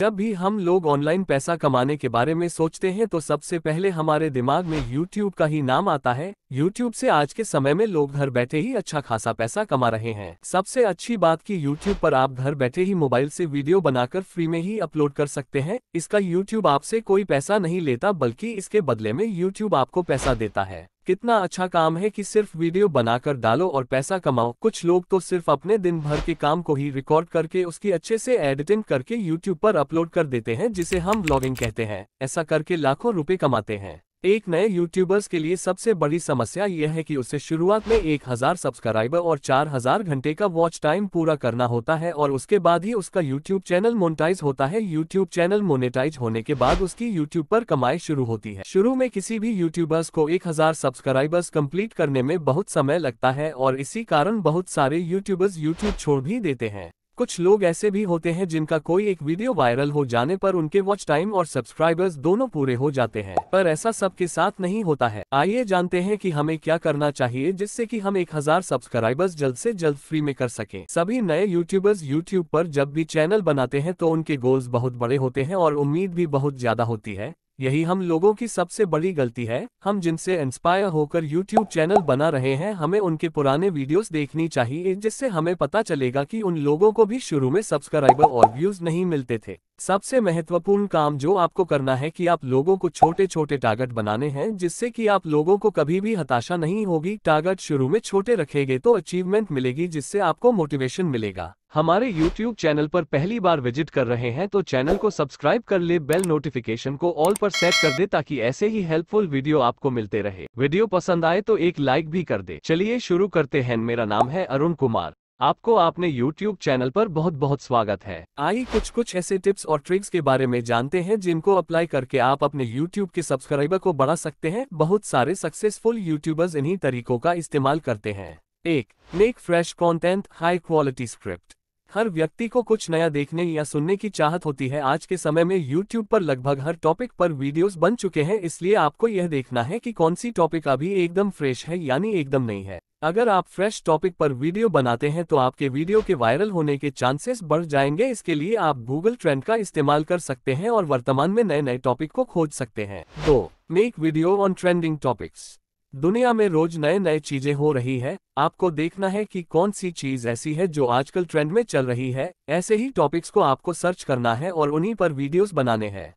जब भी हम लोग ऑनलाइन पैसा कमाने के बारे में सोचते हैं तो सबसे पहले हमारे दिमाग में YouTube का ही नाम आता है YouTube से आज के समय में लोग घर बैठे ही अच्छा खासा पैसा कमा रहे हैं सबसे अच्छी बात कि YouTube पर आप घर बैठे ही मोबाइल से वीडियो बनाकर फ्री में ही अपलोड कर सकते हैं इसका YouTube आपसे कोई पैसा नहीं लेता बल्कि इसके बदले में यूट्यूब आपको पैसा देता है कितना अच्छा काम है कि सिर्फ वीडियो बनाकर डालो और पैसा कमाओ कुछ लोग तो सिर्फ अपने दिन भर के काम को ही रिकॉर्ड करके उसकी अच्छे से एडिटिंग करके यूट्यूब पर अपलोड कर देते हैं जिसे हम ब्लॉगिंग कहते हैं ऐसा करके लाखों रुपए कमाते हैं एक नए यूट्यूबर्स के लिए सबसे बड़ी समस्या यह है कि उसे शुरुआत में 1000 सब्सक्राइबर और 4000 घंटे का वॉच टाइम पूरा करना होता है और उसके बाद ही उसका यूट्यूब चैनल मोनेटाइज होता है यूट्यूब चैनल मोनेटाइज होने के बाद उसकी यूट्यूब पर कमाई शुरू होती है शुरू में किसी भी यूट्यूबर्स को एक सब्सक्राइबर्स कम्प्लीट करने में बहुत समय लगता है और इसी कारण बहुत सारे यूट्यूबर्स यूट्यूब छोड़ भी देते हैं कुछ लोग ऐसे भी होते हैं जिनका कोई एक वीडियो वायरल हो जाने पर उनके वॉच टाइम और सब्सक्राइबर्स दोनों पूरे हो जाते हैं पर ऐसा सबके साथ नहीं होता है आइए जानते हैं कि हमें क्या करना चाहिए जिससे कि हम 1000 सब्सक्राइबर्स जल्द से जल्द फ्री में कर सके सभी नए यूट्यूबर्स यूट्यूब पर जब भी चैनल बनाते हैं तो उनके गोल्स बहुत बड़े होते हैं और उम्मीद भी बहुत ज्यादा होती है यही हम लोगों की सबसे बड़ी गलती है हम जिनसे इंस्पायर होकर यूट्यूब चैनल बना रहे हैं हमें उनके पुराने वीडियोस देखनी चाहिए जिससे हमें पता चलेगा कि उन लोगों को भी शुरू में सब्सक्राइबर और व्यूज नहीं मिलते थे सबसे महत्वपूर्ण काम जो आपको करना है कि आप लोगों को छोटे छोटे टारगेट बनाने हैं जिससे कि आप लोगों को कभी भी हताशा नहीं होगी टारगेट शुरू में छोटे रखेंगे तो अचीवमेंट मिलेगी जिससे आपको मोटिवेशन मिलेगा हमारे YouTube चैनल पर पहली बार विजिट कर रहे हैं तो चैनल को सब्सक्राइब कर ले बेल नोटिफिकेशन को ऑल पर सेट कर दे ताकि ऐसे ही हेल्पफुल वीडियो आपको मिलते रहे वीडियो पसंद आए तो एक लाइक भी कर दे चलिए शुरू करते हैं मेरा नाम है अरुण कुमार आपको आपने YouTube चैनल पर बहुत बहुत स्वागत है आइए कुछ कुछ ऐसे टिप्स और ट्रिक्स के बारे में जानते हैं जिनको अप्लाई करके आप अपने YouTube के सब्सक्राइबर को बढ़ा सकते हैं बहुत सारे सक्सेसफुल यूट्यूबर्स इन्हीं तरीकों का इस्तेमाल करते हैं एक make fresh content high quality script हर व्यक्ति को कुछ नया देखने या सुनने की चाहत होती है आज के समय में YouTube पर लगभग हर टॉपिक पर वीडियोस बन चुके हैं इसलिए आपको यह देखना है कि कौन सी टॉपिक अभी एकदम फ्रेश है यानी एकदम नहीं है अगर आप फ्रेश टॉपिक पर वीडियो बनाते हैं तो आपके वीडियो के वायरल होने के चांसेस बढ़ जाएंगे इसके लिए आप गूगल ट्रेंड का इस्तेमाल कर सकते हैं और वर्तमान में नए नए टॉपिक को खोज सकते हैं दो make video on trending topics दुनिया में रोज नए नए चीजें हो रही है आपको देखना है कि कौन सी चीज ऐसी है जो आजकल ट्रेंड में चल रही है ऐसे ही टॉपिक्स को आपको सर्च करना है और उन्हीं पर वीडियोस बनाने हैं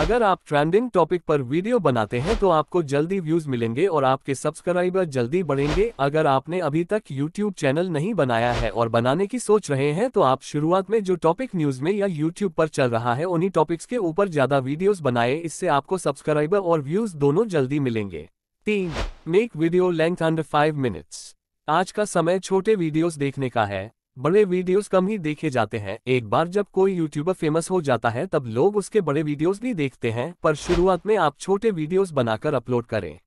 अगर आप ट्रेंडिंग टॉपिक पर वीडियो बनाते हैं तो आपको जल्दी व्यूज मिलेंगे और आपके सब्सक्राइबर जल्दी बढ़ेंगे अगर आपने अभी तक यूट्यूब चैनल नहीं बनाया है और बनाने की सोच रहे हैं तो आप शुरुआत में जो टॉपिक न्यूज में या यूट्यूब पर चल रहा है उन्हीं टॉपिक्स के ऊपर ज्यादा वीडियोस बनाए इससे आपको सब्सक्राइबर और व्यूज दोनों जल्दी मिलेंगे तीन make video length under five minutes आज का समय छोटे वीडियोज देखने का है बड़े वीडियोस कम ही देखे जाते हैं एक बार जब कोई यूट्यूबर फेमस हो जाता है तब लोग उसके बड़े वीडियोस भी देखते हैं पर शुरुआत में आप छोटे वीडियोस बनाकर अपलोड करें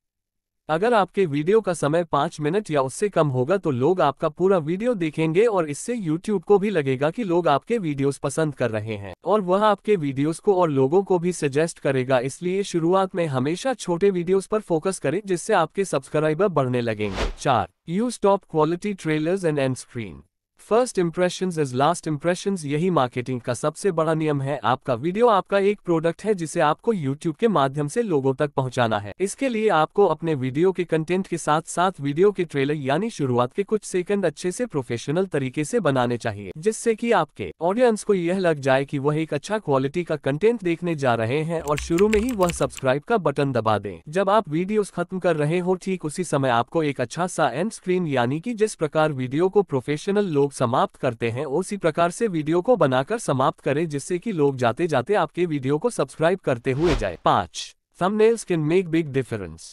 अगर आपके वीडियो का समय पाँच मिनट या उससे कम होगा तो लोग आपका पूरा वीडियो देखेंगे और इससे यूट्यूब को भी लगेगा कि लोग आपके वीडियोस पसंद कर रहे हैं और वह आपके वीडियोस को और लोगों को भी सजेस्ट करेगा इसलिए शुरुआत में हमेशा छोटे वीडियोस पर फोकस करें जिससे आपके सब्सक्राइबर बढ़ने लगेंगे चार use top quality trailers and end screen first impressions is last impressions यही मार्केटिंग का सबसे बड़ा नियम है आपका वीडियो आपका एक प्रोडक्ट है जिसे आपको यूट्यूब के माध्यम से लोगों तक पहुंचाना है इसके लिए आपको अपने वीडियो के कंटेंट के साथ साथ वीडियो के ट्रेलर यानी शुरुआत के कुछ सेकंड अच्छे से प्रोफेशनल तरीके से बनाने चाहिए जिससे की आपके ऑडियंस को यह लग जाए की वह एक अच्छा क्वालिटी का कंटेंट देखने जा रहे हैं और शुरू में ही वह सब्सक्राइब का बटन दबा दे जब आप वीडियो खत्म कर रहे हो ठीक उसी समय आपको एक अच्छा सा एंड स्क्रीन यानी की जिस प्रकार वीडियो को प्रोफेशनल लोग समाप्त करते हैं उसी प्रकार से वीडियो को बनाकर समाप्त करें जिससे कि लोग जाते जाते आपके वीडियो को सब्सक्राइब करते हुए जाए पाँच thumbnails can make big difference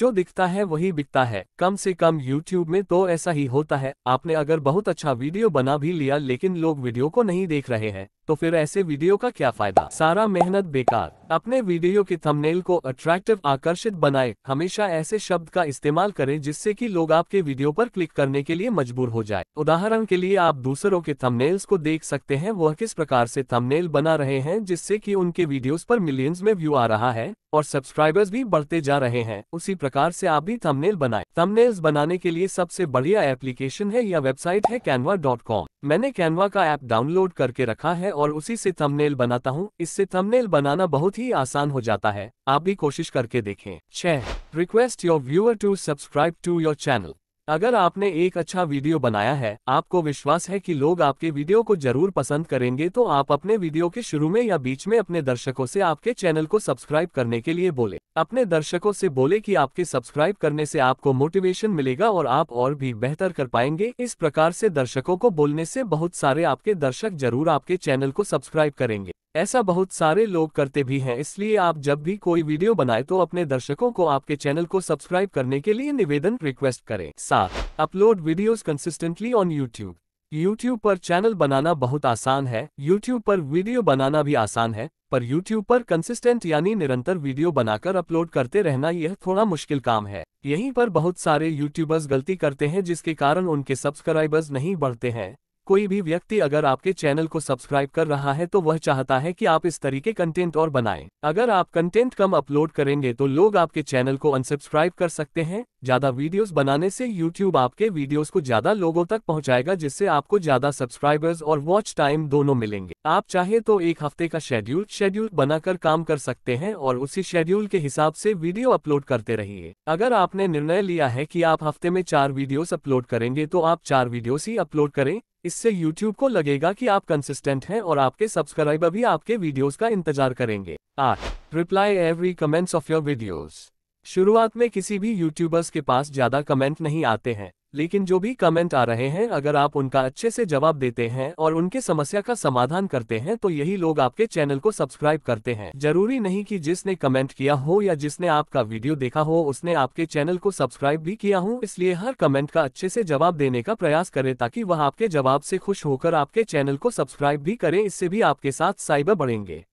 जो दिखता है वही बिकता है कम से कम YouTube में तो ऐसा ही होता है आपने अगर बहुत अच्छा वीडियो बना भी लिया लेकिन लोग वीडियो को नहीं देख रहे हैं तो फिर ऐसे वीडियो का क्या फायदा सारा मेहनत बेकार अपने वीडियो के थंबनेल को अट्रैक्टिव आकर्षित बनाए हमेशा ऐसे शब्द का इस्तेमाल करें जिससे कि लोग आपके वीडियो पर क्लिक करने के लिए मजबूर हो जाए उदाहरण के लिए आप दूसरों के थंबनेल्स को देख सकते हैं वह किस प्रकार से थंबनेल बना रहे हैं जिससे कि उनके वीडियोस पर मिलियंस में व्यू आ रहा है और सब्सक्राइबर्स भी बढ़ते जा रहे हैं उसी प्रकार से आप भी थमनेल बनाए थमनेल्स बनाने के लिए सबसे बढ़िया एप्लीकेशन है या वेबसाइट है कैनवा मैंने कैनवा का ऐप डाउनलोड करके रखा है और उसी से थंबनेल बनाता हूँ इससे थंबनेल बनाना बहुत ही आसान हो जाता है आप भी कोशिश करके देखें छह request your viewer to subscribe to your channel अगर आपने एक अच्छा वीडियो बनाया है आपको विश्वास है कि लोग आपके वीडियो को जरूर पसंद करेंगे तो आप अपने वीडियो के शुरू में या बीच में अपने दर्शकों से आपके चैनल को सब्सक्राइब करने के लिए बोले अपने दर्शकों से बोले कि आपके सब्सक्राइब करने से आपको मोटिवेशन मिलेगा और आप और भी बेहतर कर पाएंगे इस प्रकार से दर्शकों को बोलने से बहुत सारे आपके दर्शक जरूर आपके चैनल को सब्सक्राइब करेंगे ऐसा बहुत सारे लोग करते भी हैं इसलिए आप जब भी कोई वीडियो बनाए तो अपने दर्शकों को आपके चैनल को सब्सक्राइब करने के लिए निवेदन रिक्वेस्ट करें साथ upload videos consistently on YouTube YouTube पर चैनल बनाना बहुत आसान है यूट्यूब पर वीडियो बनाना भी आसान है पर यूट्यूब पर कंसिस्टेंट यानी निरंतर वीडियो बनाकर अपलोड करते रहना यह थोड़ा मुश्किल काम है यहीं पर बहुत सारे यूट्यूबर्स गलती करते हैं जिसके कारण उनके सब्सक्राइबर्स नहीं बढ़ते हैं कोई भी व्यक्ति अगर आपके चैनल को सब्सक्राइब कर रहा है तो वह चाहता है कि आप इस तरीके कंटेंट और बनाएं। अगर आप कंटेंट कम अपलोड करेंगे तो लोग आपके चैनल को अनसब्सक्राइब कर सकते हैं ज्यादा वीडियोस बनाने से यूट्यूब आपके वीडियोस को ज्यादा लोगों तक पहुंचाएगा जिससे आपको ज्यादा सब्सक्राइबर्स और वॉच टाइम दोनों मिलेंगे आप चाहे तो एक हफ्ते का शेड्यूल शेड्यूल बनाकर काम कर सकते हैं और उसी शेड्यूल के हिसाब से वीडियो अपलोड करते रहिए अगर आपने निर्णय लिया है कि आप हफ्ते में चार वीडियोस अपलोड करेंगे तो आप चार वीडियोस ही अपलोड करें इससे YouTube को लगेगा कि आप कंसिस्टेंट हैं और आपके सब्सक्राइबर भी आपके वीडियोस का इंतजार करेंगे आठ reply every comments of your videos शुरुआत में किसी भी यूट्यूबर्स के पास ज्यादा कमेंट नहीं आते हैं लेकिन जो भी कमेंट आ रहे हैं अगर आप उनका अच्छे से जवाब देते हैं और उनके समस्या का समाधान करते हैं तो यही लोग आपके चैनल को सब्सक्राइब करते हैं जरूरी नहीं कि जिसने कमेंट किया हो या जिसने आपका वीडियो देखा हो उसने आपके चैनल को सब्सक्राइब भी किया हो इसलिए हर कमेंट का अच्छे से जवाब देने का प्रयास करे ताकि वह आपके जवाब से खुश होकर आपके चैनल को सब्सक्राइब भी करें इससे भी आपके साथ साइबर बढ़ेंगे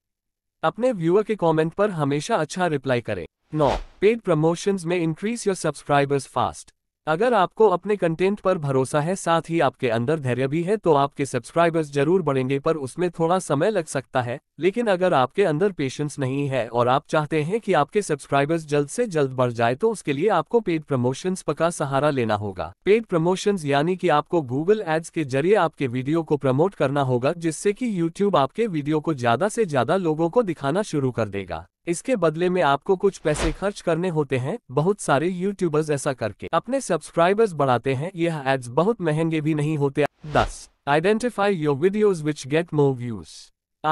अपने व्यूअर के कॉमेंट पर हमेशा अच्छा रिप्लाई करें नौ पेड प्रमोशन में इंक्रीज योर सब्सक्राइबर्स फास्ट अगर आपको अपने कंटेंट पर भरोसा है साथ ही आपके अंदर धैर्य भी है तो आपके सब्सक्राइबर्स जरूर बढ़ेंगे पर उसमें थोड़ा समय लग सकता है लेकिन अगर आपके अंदर पेशेंस नहीं है और आप चाहते हैं कि आपके सब्सक्राइबर्स जल्द से जल्द बढ़ जाए तो उसके लिए आपको पेड प्रमोशंस का सहारा लेना होगा पेड प्रमोशन यानी की आपको गूगल एड्स के जरिए आपके वीडियो को प्रमोट करना होगा जिससे की यूट्यूब आपके वीडियो को ज्यादा ऐसी ज्यादा लोगों को दिखाना शुरू कर देगा इसके बदले में आपको कुछ पैसे खर्च करने होते हैं बहुत सारे यूट्यूबर्स ऐसा करके अपने सब्सक्राइबर्स बढ़ाते हैं यह एड्स बहुत महंगे भी नहीं होते दस identify your videos which get more views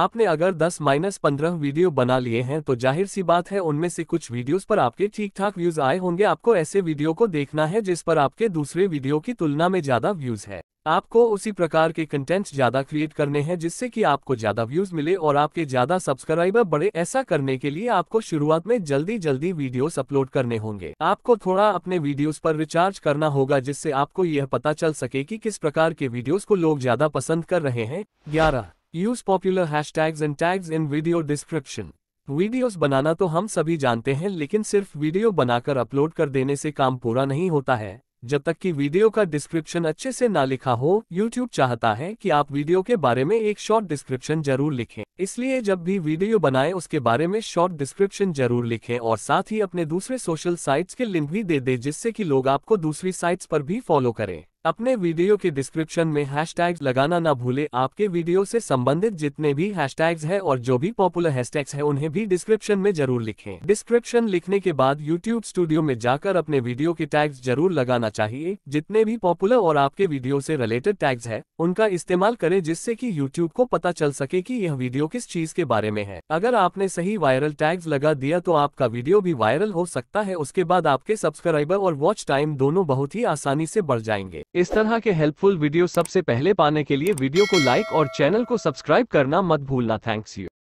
आपने अगर 10 माइनस पंद्रह वीडियो बना लिए हैं तो जाहिर सी बात है उनमें से कुछ वीडियोस पर आपके ठीक ठाक व्यूज आए होंगे आपको ऐसे वीडियो को देखना है जिस पर आपके दूसरे वीडियो की तुलना में ज्यादा व्यूज है आपको उसी प्रकार के कंटेंट ज़्यादा क्रिएट करने हैं जिससे कि आपको ज़्यादा व्यूज़ मिले और आपके ज़्यादा सब्सक्राइबर बढ़े ऐसा करने के लिए आपको शुरुआत में जल्दी जल्दी वीडियोस अपलोड करने होंगे आपको थोड़ा अपने वीडियोस पर रिचार्ज करना होगा जिससे आपको यह पता चल सके कि किस प्रकार के वीडियोज को लोग ज़्यादा पसंद कर रहे हैं ग्यारह use popular hash and tags in video description videos बनाना तो हम सभी जानते हैं लेकिन सिर्फ वीडियो बनाकर अपलोड कर देने से काम पूरा नहीं होता है जब तक कि वीडियो का डिस्क्रिप्शन अच्छे से ना लिखा हो यूट्यूब चाहता है कि आप वीडियो के बारे में एक शॉर्ट डिस्क्रिप्शन जरूर लिखें इसलिए जब भी वीडियो बनाएं उसके बारे में शॉर्ट डिस्क्रिप्शन जरूर लिखें और साथ ही अपने दूसरे सोशल साइट्स के लिंक भी दे दें जिससे कि लोग आपको दूसरी साइट्स पर भी फॉलो करें अपने वीडियो के डिस्क्रिप्शन में हैशटैग लगाना ना भूले आपके वीडियो से संबंधित जितने भी हैशटैग्स हैं और जो भी पॉपुलर हैशटैग्स हैं उन्हें भी डिस्क्रिप्शन में जरूर लिखें डिस्क्रिप्शन लिखने के बाद यूट्यूब स्टूडियो में जाकर अपने वीडियो के टैग्स जरूर लगाना चाहिए जितने भी पॉपुलर और आपके वीडियो से रिलेटेड टैग्स है उनका इस्तेमाल करें जिससे की यूट्यूब को पता चल सके की यह वीडियो किस चीज के बारे में है अगर आपने सही वायरल टैग्स लगा दिया तो आपका वीडियो भी वायरल हो सकता है उसके बाद आपके सब्सक्राइबर और वॉच टाइम दोनों बहुत ही आसानी से बढ़ जाएंगे इस तरह के हेल्पफुल वीडियो सबसे पहले पाने के लिए वीडियो को लाइक और चैनल को सब्सक्राइब करना मत भूलना थैंक्स यू